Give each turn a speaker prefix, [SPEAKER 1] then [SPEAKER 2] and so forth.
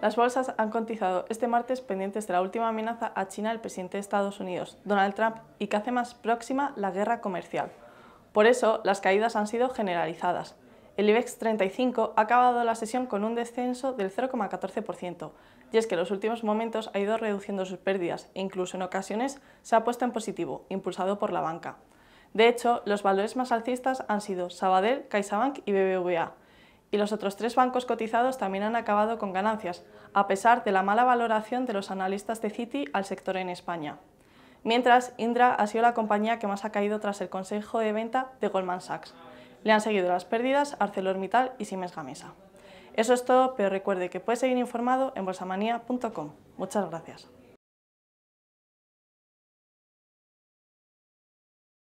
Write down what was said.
[SPEAKER 1] Las bolsas han cotizado este martes pendientes de la última amenaza a China del presidente de Estados Unidos, Donald Trump, y que hace más próxima la guerra comercial. Por eso, las caídas han sido generalizadas. El IBEX 35 ha acabado la sesión con un descenso del 0,14%, y es que en los últimos momentos ha ido reduciendo sus pérdidas e incluso en ocasiones se ha puesto en positivo, impulsado por la banca. De hecho, los valores más alcistas han sido Sabadell, CaixaBank y BBVA, y los otros tres bancos cotizados también han acabado con ganancias, a pesar de la mala valoración de los analistas de Citi al sector en España. Mientras, Indra ha sido la compañía que más ha caído tras el consejo de venta de Goldman Sachs. Le han seguido las pérdidas ArcelorMittal y Siemens Gamesa. Eso es todo, pero recuerde que puede seguir informado en bolsamanía.com. Muchas
[SPEAKER 2] gracias.